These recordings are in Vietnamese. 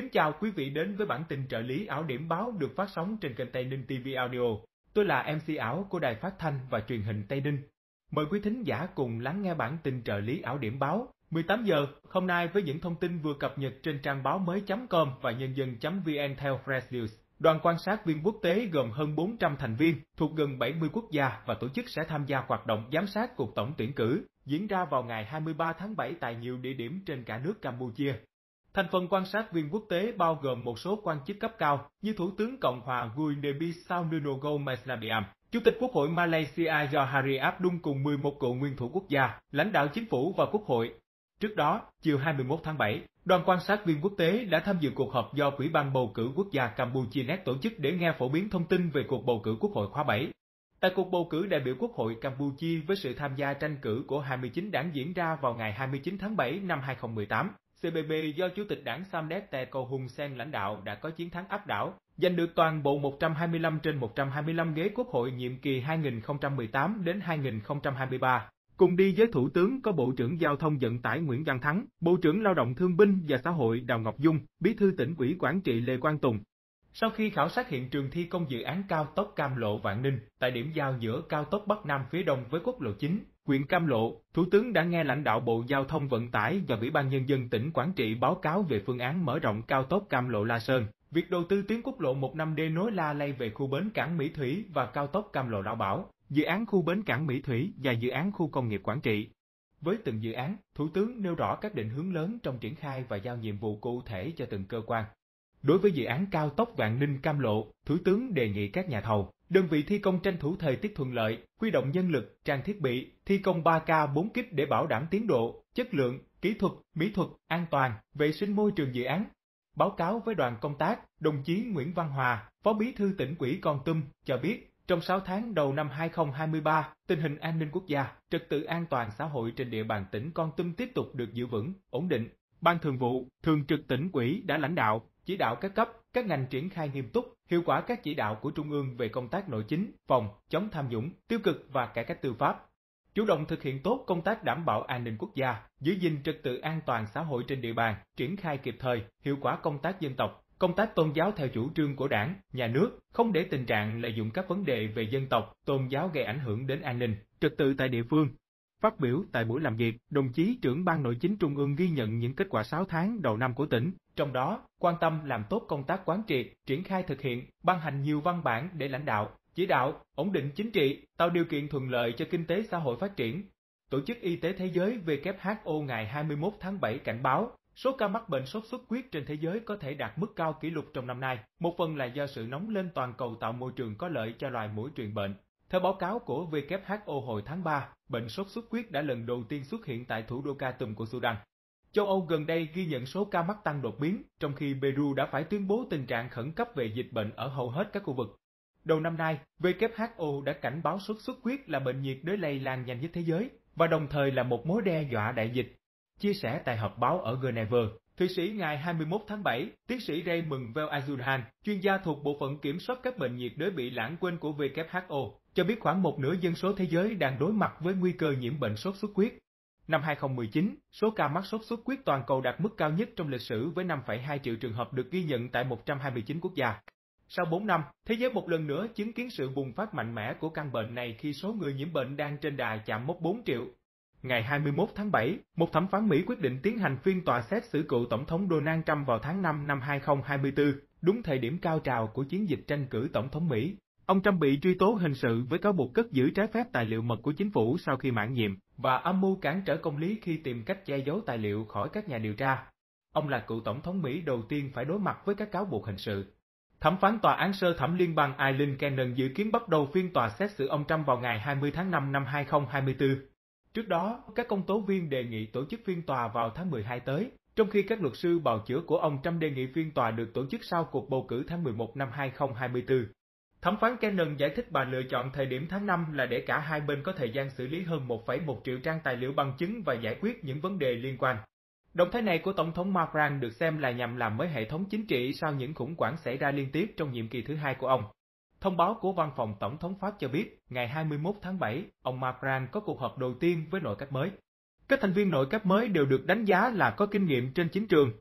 Kính chào quý vị đến với bản tin trợ lý ảo điểm báo được phát sóng trên kênh Tây Ninh TV Audio. Tôi là MC ảo của Đài Phát Thanh và Truyền hình Tây Ninh. Mời quý thính giả cùng lắng nghe bản tin trợ lý ảo điểm báo 18 giờ hôm nay với những thông tin vừa cập nhật trên trang báo mới.com và nhân dân.vn theo Fresh News. Đoàn quan sát viên quốc tế gồm hơn 400 thành viên thuộc gần 70 quốc gia và tổ chức sẽ tham gia hoạt động giám sát cuộc tổng tuyển cử diễn ra vào ngày 23 tháng 7 tại nhiều địa điểm trên cả nước Campuchia. Thành phần quan sát viên quốc tế bao gồm một số quan chức cấp cao như Thủ tướng Cộng hòa Guinea-Bissau Nunogo Mesnabiam, Chủ tịch Quốc hội Malaysia Johari Abdul cùng 11 cựu nguyên thủ quốc gia, lãnh đạo chính phủ và quốc hội. Trước đó, chiều 21 tháng 7, đoàn quan sát viên quốc tế đã tham dự cuộc họp do Ủy ban bầu cử quốc gia Campuchia Net tổ chức để nghe phổ biến thông tin về cuộc bầu cử quốc hội khóa 7. Tại cuộc bầu cử đại biểu Quốc hội Campuchia với sự tham gia tranh cử của 29 đảng diễn ra vào ngày 29 tháng 7 năm 2018, CPP do Chủ tịch đảng Samdek Teco Hun Sen lãnh đạo đã có chiến thắng áp đảo, giành được toàn bộ 125 trên 125 ghế quốc hội nhiệm kỳ 2018 đến 2023. Cùng đi với Thủ tướng có Bộ trưởng Giao thông Vận tải Nguyễn Văn Thắng, Bộ trưởng Lao động Thương binh và Xã hội Đào Ngọc Dung, Bí thư tỉnh ủy Quảng trị Lê Quang Tùng, sau khi khảo sát hiện trường thi công dự án cao tốc Cam Lộ Vạn Ninh tại điểm giao giữa cao tốc Bắc Nam phía Đông với quốc lộ 9, huyện Cam Lộ, Thủ tướng đã nghe lãnh đạo Bộ Giao thông Vận tải và Ủy ban Nhân dân tỉnh Quảng Trị báo cáo về phương án mở rộng cao tốc Cam Lộ La Sơn. Việc đầu tư tuyến quốc lộ 15D nối La Lây về khu bến cảng Mỹ Thủy và cao tốc Cam Lộ Lão Bảo, dự án khu bến cảng Mỹ Thủy và dự án khu công nghiệp Quảng Trị. Với từng dự án, Thủ tướng nêu rõ các định hướng lớn trong triển khai và giao nhiệm vụ cụ thể cho từng cơ quan, Đối với dự án cao tốc Vạn Ninh Cam Lộ, Thủ tướng đề nghị các nhà thầu, đơn vị thi công tranh thủ thời tiết thuận lợi, huy động nhân lực, trang thiết bị, thi công 3K 4 kíp để bảo đảm tiến độ, chất lượng, kỹ thuật, mỹ thuật, an toàn, vệ sinh môi trường dự án. Báo cáo với đoàn công tác, đồng chí Nguyễn Văn Hòa, Phó Bí thư tỉnh ủy Con Tum cho biết, trong 6 tháng đầu năm 2023, tình hình an ninh quốc gia, trật tự an toàn xã hội trên địa bàn tỉnh Con Tum tiếp tục được giữ vững, ổn định. Ban Thường vụ, Thường trực tỉnh ủy đã lãnh đạo, chỉ đạo các cấp, các ngành triển khai nghiêm túc, hiệu quả các chỉ đạo của Trung ương về công tác nội chính, phòng, chống tham nhũng, tiêu cực và cải cách tư pháp. Chủ động thực hiện tốt công tác đảm bảo an ninh quốc gia, giữ gìn trật tự an toàn xã hội trên địa bàn, triển khai kịp thời, hiệu quả công tác dân tộc, công tác tôn giáo theo chủ trương của đảng, nhà nước, không để tình trạng lợi dụng các vấn đề về dân tộc, tôn giáo gây ảnh hưởng đến an ninh, trật tự tại địa phương, Phát biểu tại buổi làm việc, đồng chí trưởng Ban Nội chính Trung ương ghi nhận những kết quả 6 tháng đầu năm của tỉnh, trong đó quan tâm làm tốt công tác quán triệt, triển khai thực hiện, ban hành nhiều văn bản để lãnh đạo, chỉ đạo, ổn định chính trị, tạo điều kiện thuận lợi cho kinh tế xã hội phát triển. Tổ chức Y tế Thế giới WHO ngày 21 tháng 7 cảnh báo, số ca mắc bệnh sốt xuất huyết trên thế giới có thể đạt mức cao kỷ lục trong năm nay, một phần là do sự nóng lên toàn cầu tạo môi trường có lợi cho loài muỗi truyền bệnh, theo báo cáo của WHO hồi tháng 3, bệnh sốt xuất huyết đã lần đầu tiên xuất hiện tại thủ đô Khartoum của Sudan. Châu Âu gần đây ghi nhận số ca mắc tăng đột biến, trong khi Peru đã phải tuyên bố tình trạng khẩn cấp về dịch bệnh ở hầu hết các khu vực. Đầu năm nay, WHO đã cảnh báo sốt xuất huyết là bệnh nhiệt đới lây lan nhanh nhất thế giới và đồng thời là một mối đe dọa đại dịch. Chia sẻ tại họp báo ở Geneva, Thụy Sĩ ngày 21 tháng 7, tiến sĩ Raymond Vel Azulhan, chuyên gia thuộc bộ phận kiểm soát các bệnh nhiệt đới bị lãng quên của WHO, cho biết khoảng một nửa dân số thế giới đang đối mặt với nguy cơ nhiễm bệnh sốt xuất huyết. Năm 2019, số ca mắc sốt xuất huyết toàn cầu đạt mức cao nhất trong lịch sử với 5,2 triệu trường hợp được ghi nhận tại 129 quốc gia. Sau 4 năm, thế giới một lần nữa chứng kiến sự bùng phát mạnh mẽ của căn bệnh này khi số người nhiễm bệnh đang trên đà chạm mốc 4 triệu. Ngày 21 tháng 7, một thẩm phán Mỹ quyết định tiến hành phiên tòa xét xử cựu Tổng thống Donald Trump vào tháng 5 năm 2024, đúng thời điểm cao trào của chiến dịch tranh cử Tổng thống Mỹ. Ông Trump bị truy tố hình sự với cáo buộc cất giữ trái phép tài liệu mật của chính phủ sau khi mãn nhiệm và âm mưu cản trở công lý khi tìm cách che giấu tài liệu khỏi các nhà điều tra. Ông là cựu tổng thống Mỹ đầu tiên phải đối mặt với các cáo buộc hình sự. Thẩm phán tòa án sơ thẩm liên bang Eileen Cannon dự kiến bắt đầu phiên tòa xét xử ông Trump vào ngày 20 tháng 5 năm 2024. Trước đó, các công tố viên đề nghị tổ chức phiên tòa vào tháng 12 tới, trong khi các luật sư bào chữa của ông Trump đề nghị phiên tòa được tổ chức sau cuộc bầu cử tháng 11 năm 2024. Thẩm phán Cannon giải thích bà lựa chọn thời điểm tháng 5 là để cả hai bên có thời gian xử lý hơn 1,1 triệu trang tài liệu bằng chứng và giải quyết những vấn đề liên quan. Động thái này của Tổng thống Macron được xem là nhằm làm mới hệ thống chính trị sau những khủng hoảng xảy ra liên tiếp trong nhiệm kỳ thứ hai của ông. Thông báo của Văn phòng Tổng thống Pháp cho biết, ngày 21 tháng 7, ông Macron có cuộc họp đầu tiên với nội các mới. Các thành viên nội các mới đều được đánh giá là có kinh nghiệm trên chính trường.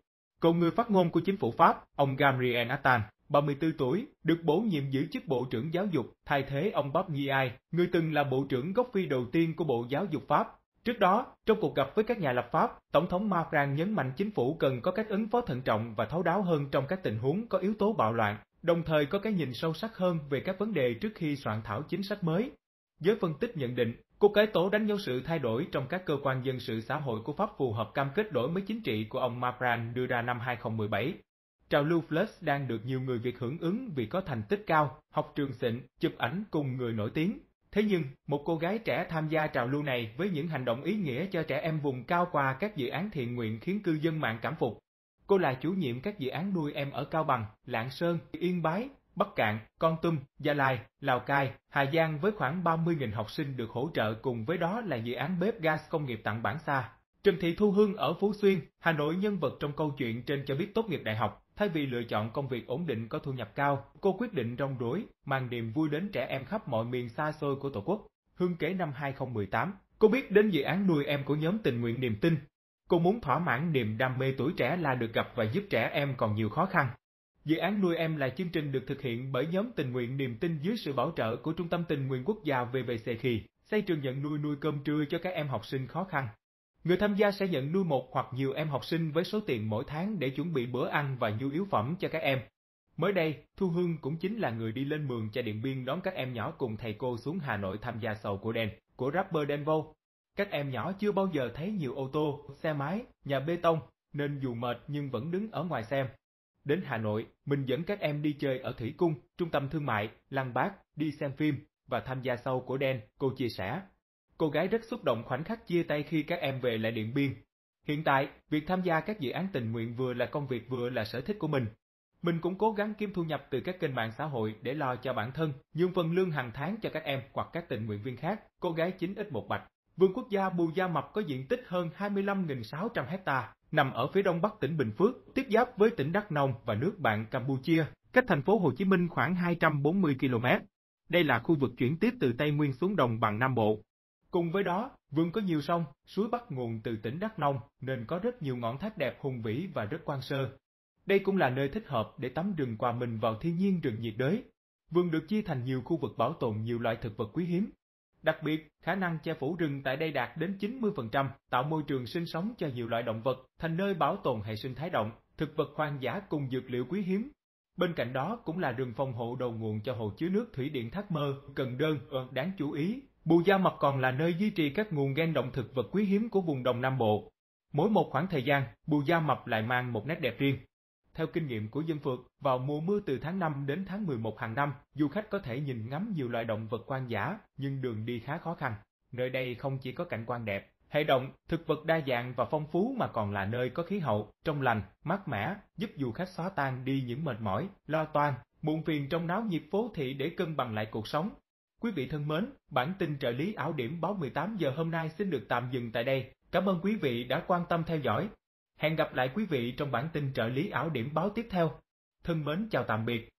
Cựu người phát ngôn của chính phủ Pháp, ông Gabriel Attal, 34 tuổi, được bổ nhiệm giữ chức Bộ trưởng Giáo dục, thay thế ông Bob Ngiai, người từng là Bộ trưởng gốc Phi đầu tiên của Bộ Giáo dục Pháp. Trước đó, trong cuộc gặp với các nhà lập pháp, Tổng thống Macron nhấn mạnh chính phủ cần có cách ứng phó thận trọng và thấu đáo hơn trong các tình huống có yếu tố bạo loạn, đồng thời có cái nhìn sâu sắc hơn về các vấn đề trước khi soạn thảo chính sách mới. Giới phân tích nhận định, cuộc cải tổ đánh dấu sự thay đổi trong các cơ quan dân sự xã hội của Pháp phù hợp cam kết đổi mới chính trị của ông Macron đưa ra năm 2017. Trào lưu Flash đang được nhiều người Việt hưởng ứng vì có thành tích cao, học trường xịn, chụp ảnh cùng người nổi tiếng. Thế nhưng, một cô gái trẻ tham gia trào lưu này với những hành động ý nghĩa cho trẻ em vùng cao qua các dự án thiện nguyện khiến cư dân mạng cảm phục. Cô là chủ nhiệm các dự án nuôi em ở Cao Bằng, Lạng Sơn, Yên Bái, Bắc Cạn, Con Tum, Gia Lai, Lào Cai, Hà Giang với khoảng 30.000 học sinh được hỗ trợ cùng với đó là dự án bếp gas công nghiệp tặng bản xa. Trần Thị Thu Hương ở Phú Xuyên, Hà Nội nhân vật trong câu chuyện trên cho biết tốt nghiệp đại học, Thay vì lựa chọn công việc ổn định có thu nhập cao, cô quyết định rong ruổi, mang niềm vui đến trẻ em khắp mọi miền xa xôi của Tổ quốc. Hương kể năm 2018, cô biết đến dự án nuôi em của nhóm tình nguyện niềm tin. Cô muốn thỏa mãn niềm đam mê tuổi trẻ là được gặp và giúp trẻ em còn nhiều khó khăn. Dự án Nuôi Em là chương trình được thực hiện bởi nhóm tình nguyện niềm tin dưới sự bảo trợ của Trung tâm Tình nguyện Quốc gia VVC khi xây trường nhận nuôi nuôi cơm trưa cho các em học sinh khó khăn. Người tham gia sẽ nhận nuôi một hoặc nhiều em học sinh với số tiền mỗi tháng để chuẩn bị bữa ăn và nhu yếu phẩm cho các em. Mới đây, Thu Hương cũng chính là người đi lên mường cho Điện Biên đón các em nhỏ cùng thầy cô xuống Hà Nội tham gia sầu của đèn, của rapper Denvo. Các em nhỏ chưa bao giờ thấy nhiều ô tô, xe máy, nhà bê tông, nên dù mệt nhưng vẫn đứng ở ngoài xem. Đến Hà Nội, mình dẫn các em đi chơi ở Thủy Cung, trung tâm thương mại, Lăng Bác, đi xem phim và tham gia sâu của Đen, cô chia sẻ cô gái rất xúc động khoảnh khắc chia tay khi các em về lại Điện Biên. Hiện tại, việc tham gia các dự án tình nguyện vừa là công việc vừa là sở thích của mình. Mình cũng cố gắng kiếm thu nhập từ các kênh mạng xã hội để lo cho bản thân, nhưng phần lương hàng tháng cho các em hoặc các tình nguyện viên khác, cô gái chính ít một bạch. Vườn quốc gia Bù Gia Mập có diện tích hơn 25.600 hecta, nằm ở phía đông bắc tỉnh Bình Phước, tiếp giáp với tỉnh Đắk Nông và nước bạn Campuchia, cách thành phố Hồ Chí Minh khoảng 240 km. Đây là khu vực chuyển tiếp từ Tây Nguyên xuống Đồng bằng Nam Bộ, Cùng với đó, vườn có nhiều sông, suối bắt nguồn từ tỉnh Đắk Nông nên có rất nhiều ngọn thác đẹp hùng vĩ và rất quan sơ. Đây cũng là nơi thích hợp để tắm rừng quà mình vào thiên nhiên rừng nhiệt đới. Vườn được chia thành nhiều khu vực bảo tồn nhiều loại thực vật quý hiếm. Đặc biệt, khả năng che phủ rừng tại đây đạt đến 90%, tạo môi trường sinh sống cho nhiều loại động vật, thành nơi bảo tồn hệ sinh thái động, thực vật hoang dã cùng dược liệu quý hiếm. Bên cạnh đó cũng là rừng phòng hộ đầu nguồn cho hồ chứa nước thủy điện Thác Mơ, Cần Đơn, ờ, đáng chú ý Bù Gia Mập còn là nơi duy trì các nguồn gen động thực vật quý hiếm của vùng Đồng Nam Bộ. Mỗi một khoảng thời gian, Bù Gia Mập lại mang một nét đẹp riêng. Theo kinh nghiệm của dân phượt, vào mùa mưa từ tháng 5 đến tháng 11 hàng năm, du khách có thể nhìn ngắm nhiều loại động vật quan giả, nhưng đường đi khá khó khăn. Nơi đây không chỉ có cảnh quan đẹp, hệ động, thực vật đa dạng và phong phú mà còn là nơi có khí hậu, trong lành, mát mẻ, giúp du khách xóa tan đi những mệt mỏi, lo toan, muộn phiền trong náo nhiệt phố thị để cân bằng lại cuộc sống, Quý vị thân mến, bản tin trợ lý ảo điểm báo 18 giờ hôm nay xin được tạm dừng tại đây. Cảm ơn quý vị đã quan tâm theo dõi. Hẹn gặp lại quý vị trong bản tin trợ lý ảo điểm báo tiếp theo. Thân mến chào tạm biệt.